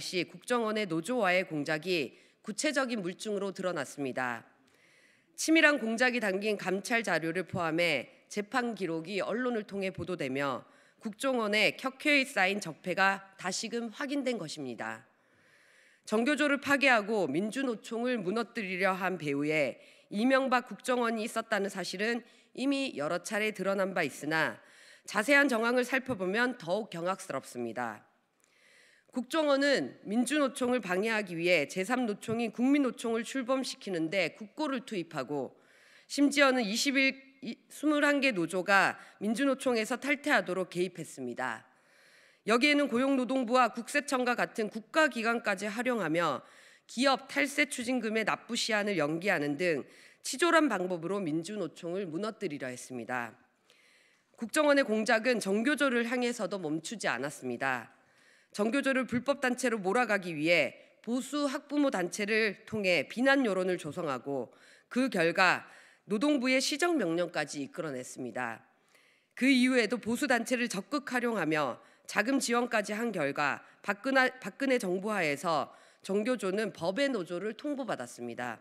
시 국정원의 노조와의 공작이 구체적인 물증으로 드러났습니다. 치밀한 공작이 담긴 감찰 자료를 포함해 재판 기록이 언론을 통해 보도되며 국정원의 켜켜이 쌓인 적폐가 다시금 확인된 것입니다. 정교조를 파괴하고 민주노총을 무너뜨리려 한 배후에 이명박 국정원이 있었다는 사실은 이미 여러 차례 드러난 바 있으나 자세한 정황을 살펴보면 더욱 경악스럽습니다. 국정원은 민주노총을 방해하기 위해 제3노총인 국민노총을 출범시키는데 국고를 투입하고 심지어는 21, 21개 노조가 민주노총에서 탈퇴하도록 개입했습니다. 여기에는 고용노동부와 국세청과 같은 국가기관까지 활용하며 기업 탈세 추진금의 납부 시한을 연기하는 등 치졸한 방법으로 민주노총을 무너뜨리려 했습니다. 국정원의 공작은 정교조를 향해서도 멈추지 않았습니다. 정교조를 불법 단체로 몰아가기 위해 보수 학부모 단체를 통해 비난 여론을 조성하고 그 결과 노동부의 시정 명령까지 이끌어냈습니다. 그 이후에도 보수 단체를 적극 활용하며 자금 지원까지 한 결과 박근하, 박근혜 정부 하에서 정교조는 법의 노조를 통보받았습니다.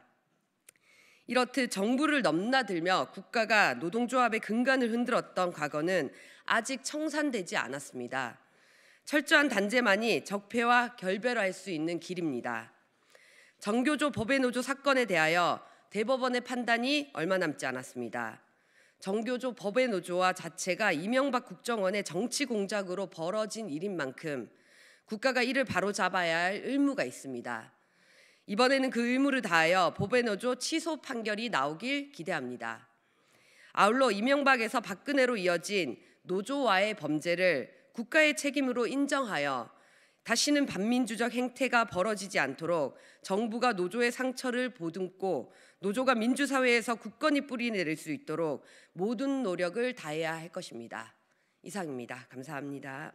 이렇듯 정부를 넘나들며 국가가 노동조합의 근간을 흔들었던 과거는 아직 청산되지 않았습니다. 철저한 단죄만이 적폐와 결별할 수 있는 길입니다. 정교조 법외노조 사건에 대하여 대법원의 판단이 얼마 남지 않았습니다. 정교조 법외노조와 자체가 이명박 국정원의 정치 공작으로 벌어진 일인 만큼 국가가 이를 바로잡아야 할 의무가 있습니다. 이번에는 그 의무를 다하여 법외노조 취소 판결이 나오길 기대합니다. 아울러 이명박에서 박근혜로 이어진 노조와의 범죄를 국가의 책임으로 인정하여 다시는 반민주적 행태가 벌어지지 않도록 정부가 노조의 상처를 보듬고 노조가 민주사회에서 굳건히 뿌리내릴 수 있도록 모든 노력을 다해야 할 것입니다. 이상입니다. 감사합니다.